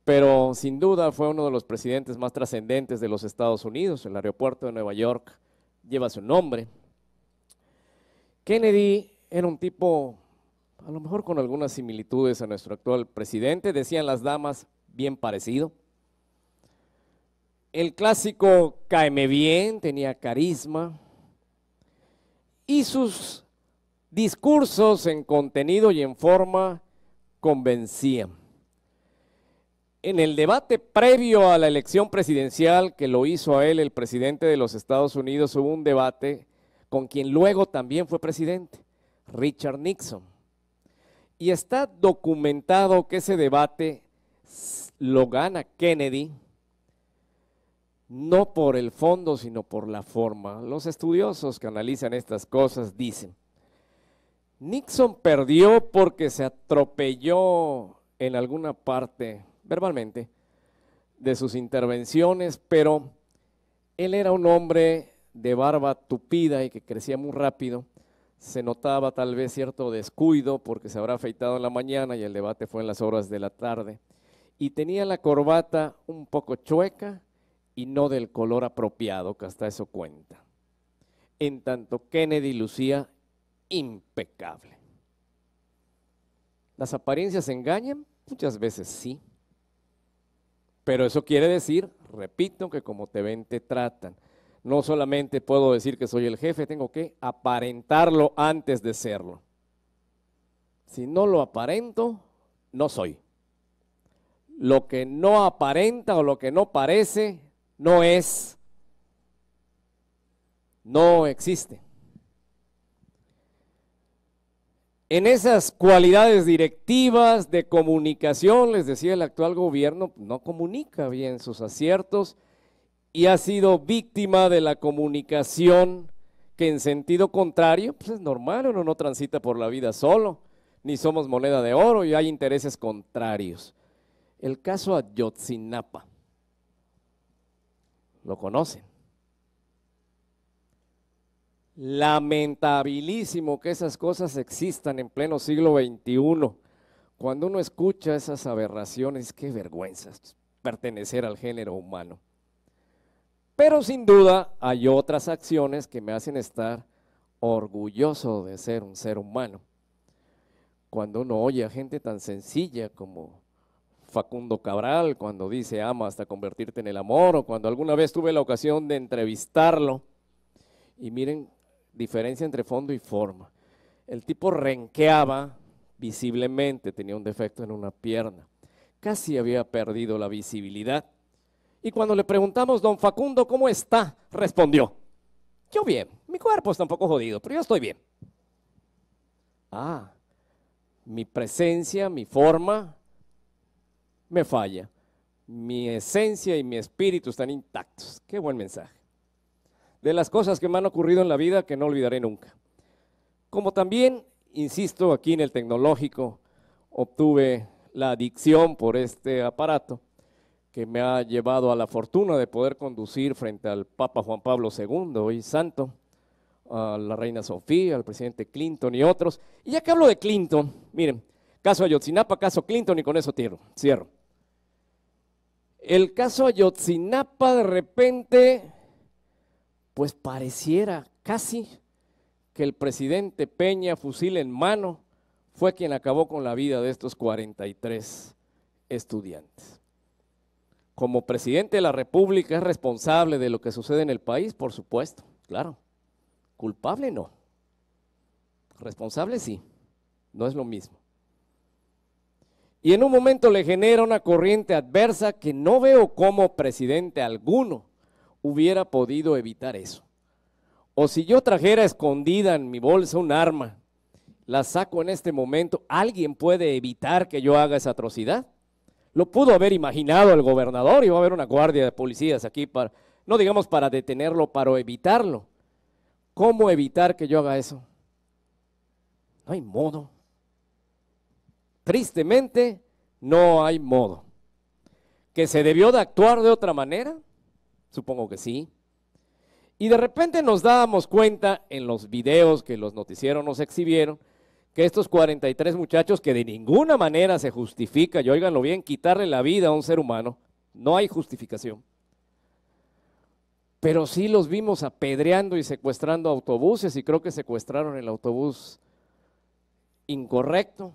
pero sin duda fue uno de los presidentes más trascendentes de los Estados Unidos. El aeropuerto de Nueva York lleva su nombre. Kennedy era un tipo a lo mejor con algunas similitudes a nuestro actual presidente, decían las damas, bien parecido. El clásico caeme bien, tenía carisma. Y sus discursos en contenido y en forma convencían. En el debate previo a la elección presidencial que lo hizo a él el presidente de los Estados Unidos, hubo un debate con quien luego también fue presidente, Richard Nixon. Y está documentado que ese debate lo gana Kennedy, no por el fondo, sino por la forma. Los estudiosos que analizan estas cosas dicen, Nixon perdió porque se atropelló en alguna parte, verbalmente, de sus intervenciones, pero él era un hombre de barba tupida y que crecía muy rápido se notaba tal vez cierto descuido porque se habrá afeitado en la mañana y el debate fue en las horas de la tarde. Y tenía la corbata un poco chueca y no del color apropiado, que hasta eso cuenta. En tanto, Kennedy lucía impecable. ¿Las apariencias engañan? Muchas veces sí. Pero eso quiere decir, repito, que como te ven, te tratan. No solamente puedo decir que soy el jefe, tengo que aparentarlo antes de serlo. Si no lo aparento, no soy. Lo que no aparenta o lo que no parece, no es. No existe. En esas cualidades directivas de comunicación, les decía el actual gobierno, no comunica bien sus aciertos y ha sido víctima de la comunicación que en sentido contrario, pues es normal, uno no transita por la vida solo, ni somos moneda de oro y hay intereses contrarios. El caso Ayotzinapa, lo conocen. Lamentabilísimo que esas cosas existan en pleno siglo XXI. Cuando uno escucha esas aberraciones, qué vergüenza pertenecer al género humano. Pero sin duda hay otras acciones que me hacen estar orgulloso de ser un ser humano. Cuando uno oye a gente tan sencilla como Facundo Cabral, cuando dice ama hasta convertirte en el amor, o cuando alguna vez tuve la ocasión de entrevistarlo, y miren diferencia entre fondo y forma. El tipo renqueaba visiblemente, tenía un defecto en una pierna, casi había perdido la visibilidad y cuando le preguntamos, don Facundo, ¿cómo está? Respondió, yo bien, mi cuerpo está un poco jodido, pero yo estoy bien. Ah, mi presencia, mi forma, me falla. Mi esencia y mi espíritu están intactos. Qué buen mensaje. De las cosas que me han ocurrido en la vida que no olvidaré nunca. Como también, insisto, aquí en el tecnológico obtuve la adicción por este aparato que me ha llevado a la fortuna de poder conducir frente al Papa Juan Pablo II, hoy santo, a la Reina Sofía, al presidente Clinton y otros. Y ya que hablo de Clinton, miren, caso Ayotzinapa, caso Clinton y con eso cierro. El caso Ayotzinapa de repente, pues pareciera casi que el presidente Peña, fusil en mano, fue quien acabó con la vida de estos 43 estudiantes como presidente de la República es responsable de lo que sucede en el país, por supuesto, claro. Culpable no. Responsable sí, no es lo mismo. Y en un momento le genera una corriente adversa que no veo cómo presidente alguno hubiera podido evitar eso. O si yo trajera escondida en mi bolsa un arma, la saco en este momento, ¿alguien puede evitar que yo haga esa atrocidad? Lo pudo haber imaginado el gobernador, iba a haber una guardia de policías aquí para, no digamos para detenerlo, para evitarlo. ¿Cómo evitar que yo haga eso? No hay modo. Tristemente, no hay modo. ¿Que se debió de actuar de otra manera? Supongo que sí. Y de repente nos dábamos cuenta en los videos que los noticieros nos exhibieron, que estos 43 muchachos, que de ninguna manera se justifica, y óiganlo bien, quitarle la vida a un ser humano, no hay justificación. Pero sí los vimos apedreando y secuestrando autobuses, y creo que secuestraron el autobús incorrecto.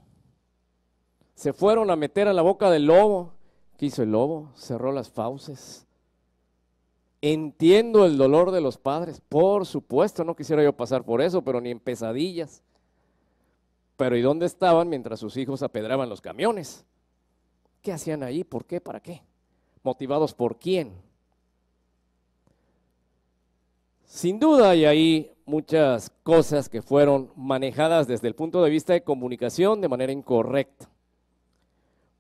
Se fueron a meter a la boca del lobo. ¿Qué hizo el lobo? Cerró las fauces. Entiendo el dolor de los padres, por supuesto, no quisiera yo pasar por eso, pero ni en pesadillas. Pero ¿y dónde estaban mientras sus hijos apedraban los camiones? ¿Qué hacían ahí? ¿Por qué? ¿Para qué? ¿Motivados por quién? Sin duda hay ahí muchas cosas que fueron manejadas desde el punto de vista de comunicación de manera incorrecta.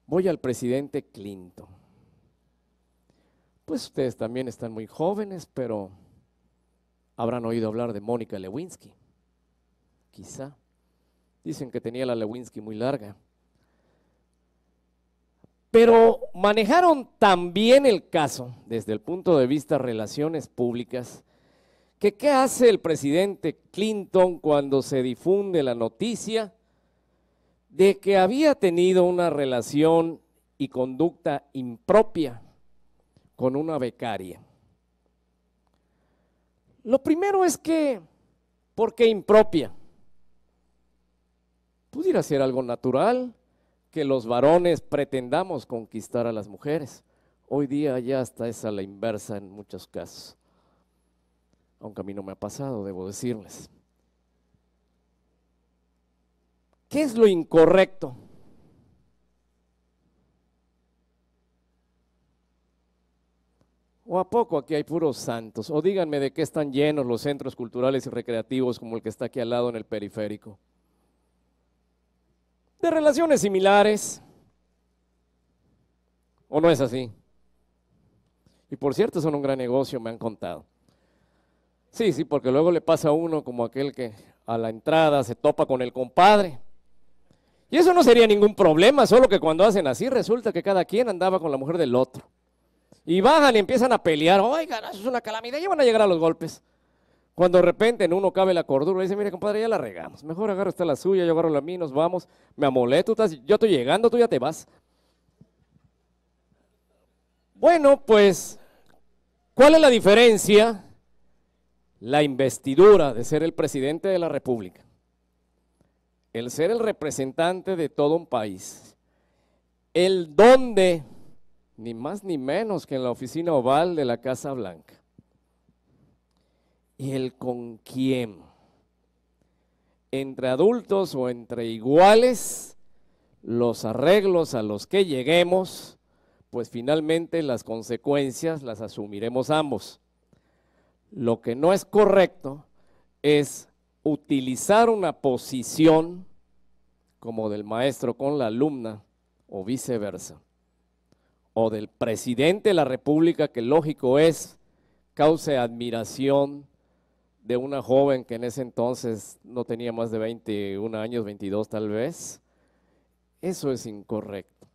Voy al presidente Clinton. Pues ustedes también están muy jóvenes, pero habrán oído hablar de Mónica Lewinsky. Quizá. Dicen que tenía la Lewinsky muy larga. Pero manejaron también el caso desde el punto de vista relaciones públicas, que qué hace el presidente Clinton cuando se difunde la noticia de que había tenido una relación y conducta impropia con una becaria. Lo primero es que, ¿por qué impropia? Pudiera ser algo natural que los varones pretendamos conquistar a las mujeres. Hoy día ya está esa la inversa en muchos casos. Aunque a mí no me ha pasado, debo decirles. ¿Qué es lo incorrecto? ¿O a poco aquí hay puros santos? O díganme de qué están llenos los centros culturales y recreativos como el que está aquí al lado en el periférico de relaciones similares. ¿O no es así? Y por cierto, son un gran negocio, me han contado. Sí, sí, porque luego le pasa a uno como aquel que a la entrada se topa con el compadre. Y eso no sería ningún problema, solo que cuando hacen así resulta que cada quien andaba con la mujer del otro. Y bajan y empiezan a pelear. Oigan, eso es una calamidad. Ya van a llegar a los golpes. Cuando de repente en uno cabe la cordura, dice, mire compadre, ya la regamos, mejor agarro esta la suya, yo agarro la mía, nos vamos, me amolé, tú estás, yo estoy llegando, tú ya te vas. Bueno, pues, ¿cuál es la diferencia? La investidura de ser el presidente de la República, el ser el representante de todo un país, el donde, ni más ni menos que en la oficina oval de la Casa Blanca y el con quién. Entre adultos o entre iguales, los arreglos a los que lleguemos, pues finalmente las consecuencias las asumiremos ambos. Lo que no es correcto es utilizar una posición como del maestro con la alumna o viceversa, o del presidente de la República, que lógico es cause admiración, de una joven que en ese entonces no tenía más de 21 años, 22 tal vez, eso es incorrecto.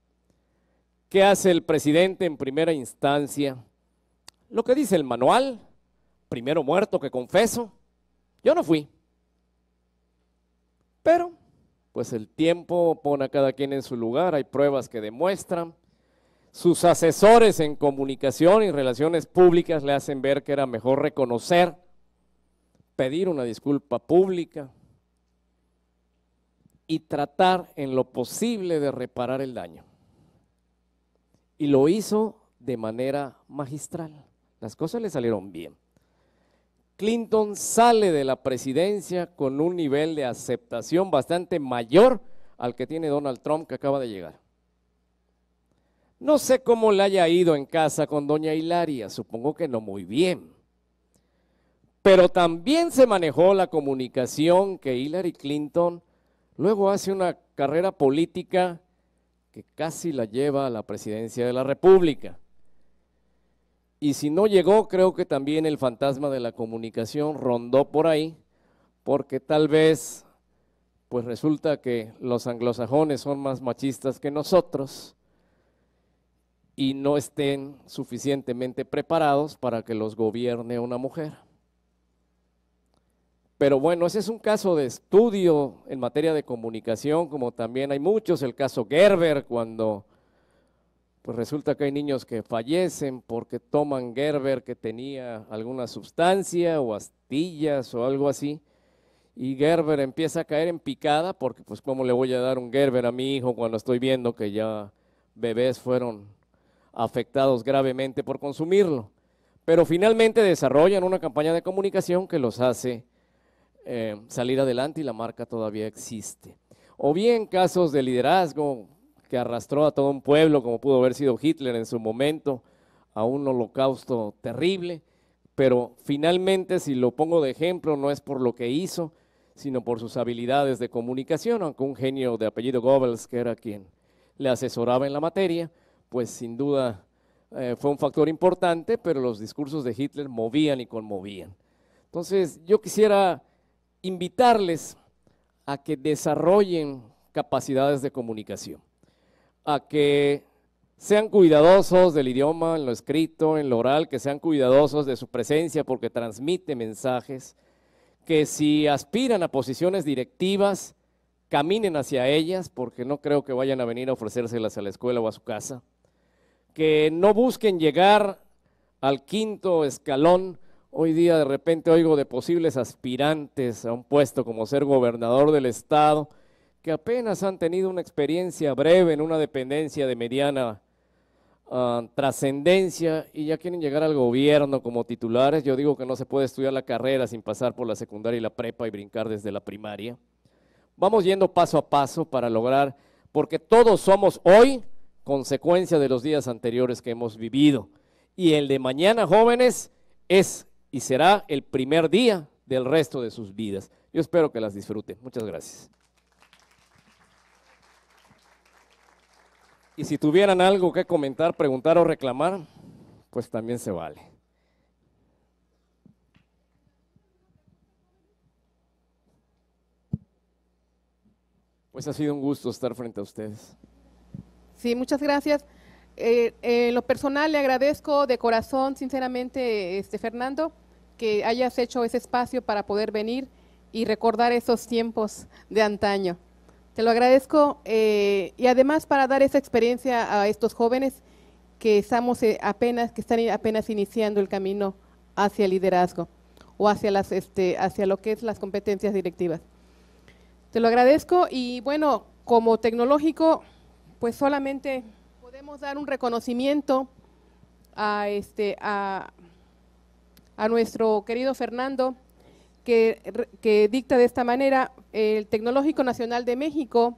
¿Qué hace el presidente en primera instancia? Lo que dice el manual, primero muerto que confeso, yo no fui. Pero, pues el tiempo pone a cada quien en su lugar, hay pruebas que demuestran. Sus asesores en comunicación y relaciones públicas le hacen ver que era mejor reconocer pedir una disculpa pública y tratar en lo posible de reparar el daño. Y lo hizo de manera magistral. Las cosas le salieron bien. Clinton sale de la presidencia con un nivel de aceptación bastante mayor al que tiene Donald Trump que acaba de llegar. No sé cómo le haya ido en casa con doña Hilaria, supongo que no muy bien. Pero también se manejó la comunicación que Hillary Clinton luego hace una carrera política que casi la lleva a la presidencia de la República. Y si no llegó, creo que también el fantasma de la comunicación rondó por ahí, porque tal vez, pues resulta que los anglosajones son más machistas que nosotros y no estén suficientemente preparados para que los gobierne una mujer. Pero bueno, ese es un caso de estudio en materia de comunicación, como también hay muchos, el caso Gerber, cuando pues resulta que hay niños que fallecen porque toman Gerber que tenía alguna sustancia o astillas o algo así, y Gerber empieza a caer en picada porque pues cómo le voy a dar un Gerber a mi hijo cuando estoy viendo que ya bebés fueron afectados gravemente por consumirlo. Pero finalmente desarrollan una campaña de comunicación que los hace eh, salir adelante y la marca todavía existe. O bien casos de liderazgo que arrastró a todo un pueblo, como pudo haber sido Hitler en su momento, a un holocausto terrible, pero finalmente, si lo pongo de ejemplo, no es por lo que hizo, sino por sus habilidades de comunicación, aunque un genio de apellido Goebbels, que era quien le asesoraba en la materia, pues sin duda eh, fue un factor importante, pero los discursos de Hitler movían y conmovían. Entonces, yo quisiera invitarles a que desarrollen capacidades de comunicación, a que sean cuidadosos del idioma, en lo escrito, en lo oral, que sean cuidadosos de su presencia porque transmite mensajes, que si aspiran a posiciones directivas, caminen hacia ellas porque no creo que vayan a venir a ofrecérselas a la escuela o a su casa, que no busquen llegar al quinto escalón Hoy día de repente oigo de posibles aspirantes a un puesto como ser gobernador del estado que apenas han tenido una experiencia breve en una dependencia de mediana ah, trascendencia y ya quieren llegar al gobierno como titulares. Yo digo que no se puede estudiar la carrera sin pasar por la secundaria y la prepa y brincar desde la primaria. Vamos yendo paso a paso para lograr, porque todos somos hoy consecuencia de los días anteriores que hemos vivido. Y el de mañana, jóvenes, es y será el primer día del resto de sus vidas. Yo espero que las disfruten. Muchas gracias. Y si tuvieran algo que comentar, preguntar o reclamar, pues también se vale. Pues ha sido un gusto estar frente a ustedes. Sí, muchas gracias. Eh, eh, lo personal le agradezco de corazón, sinceramente, este Fernando que hayas hecho ese espacio para poder venir y recordar esos tiempos de antaño. Te lo agradezco eh, y además para dar esa experiencia a estos jóvenes que estamos eh, apenas, que están apenas iniciando el camino hacia el liderazgo o hacia las, este, hacia lo que es las competencias directivas. Te lo agradezco y bueno, como tecnológico, pues solamente podemos dar un reconocimiento a este a a nuestro querido Fernando, que, dicta de esta manera el Tecnológico Nacional de México,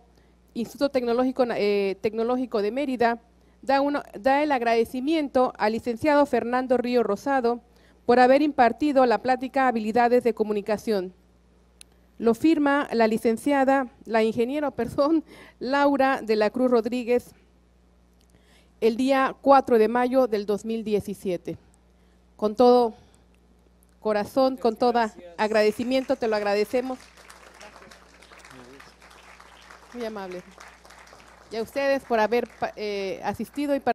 Instituto Tecnológico, eh, Tecnológico de Mérida, da, da el agradecimiento al licenciado Fernando Río Rosado por haber impartido la plática Habilidades de Comunicación. Lo firma la licenciada, la ingeniera, [LAUGHS] perdón, Laura de la Cruz Rodríguez, el día 4 de mayo del 2017. Con todo corazón, con todo agradecimiento, te lo agradecemos. Muy amable. Y a ustedes por haber eh, asistido y participado.